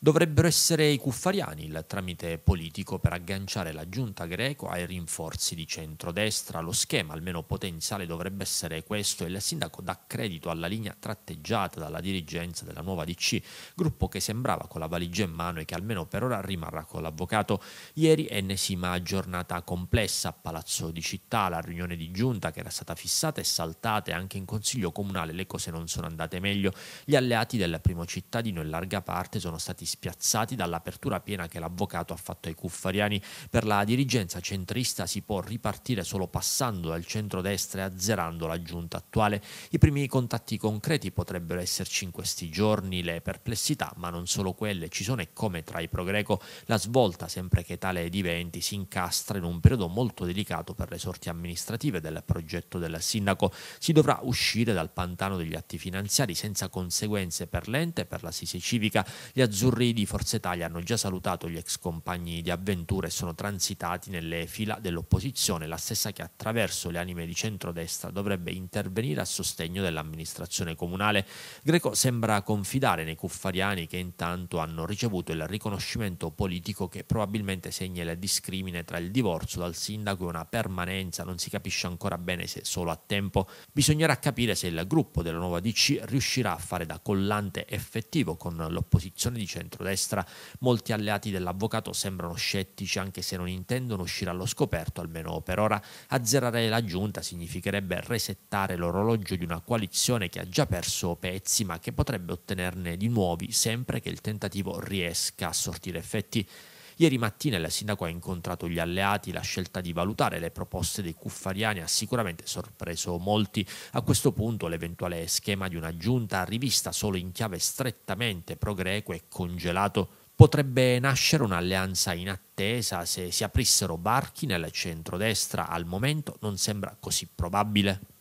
Dovrebbero essere i cuffariani il tramite politico per agganciare la giunta greco ai rinforzi di centrodestra. Lo schema, almeno potenziale, dovrebbe essere questo e il sindaco dà credito alla linea tratteggiata dalla dirigenza della nuova DC, gruppo che sembrava con la valigia in mano e che almeno per ora rimarrà con l'avvocato. Ieri ennesima giornata complessa a Palazzo di Città, la riunione di giunta che era stata fissata e saltata e anche in consiglio comunale le cose non sono andate meglio. Gli alleati del primo cittadino in larga parte sono stati spiazzati dall'apertura piena che l'avvocato ha fatto ai cuffariani. Per la dirigenza centrista si può ripartire solo passando dal centrodestra e azzerando la giunta attuale. I primi contatti concreti potrebbero esserci in questi giorni, le perplessità, ma non solo quelle, ci sono e come tra i progreco la svolta, sempre che tale diventi, si incastra in un periodo molto delicato per le sorti amministrative del progetto del sindaco. Si dovrà uscire dal pantano degli atti finanziari senza conseguenze per l'ente e per la Sisi civica. Gli azzurri Torri di Forza Italia hanno già salutato gli ex compagni di avventura e sono transitati nelle fila dell'opposizione, la stessa che attraverso le anime di centrodestra dovrebbe intervenire a sostegno dell'amministrazione comunale. Greco sembra confidare nei cuffariani che intanto hanno ricevuto il riconoscimento politico che probabilmente segna il discrimine tra il divorzio dal sindaco e una permanenza, non si capisce ancora bene se solo a tempo. Bisognerà capire se il gruppo della nuova DC riuscirà a fare da collante effettivo con l'opposizione di centrodestra centrodestra, molti alleati dell'avvocato sembrano scettici anche se non intendono uscire allo scoperto, almeno per ora. Azzerare la giunta significherebbe resettare l'orologio di una coalizione che ha già perso pezzi ma che potrebbe ottenerne di nuovi sempre che il tentativo riesca a sortire effetti. Ieri mattina il sindaco ha incontrato gli alleati, la scelta di valutare le proposte dei cuffariani ha sicuramente sorpreso molti. A questo punto l'eventuale schema di una giunta rivista solo in chiave strettamente pro progreco e congelato potrebbe nascere un'alleanza inattesa se si aprissero barchi nel centrodestra, al momento non sembra così probabile.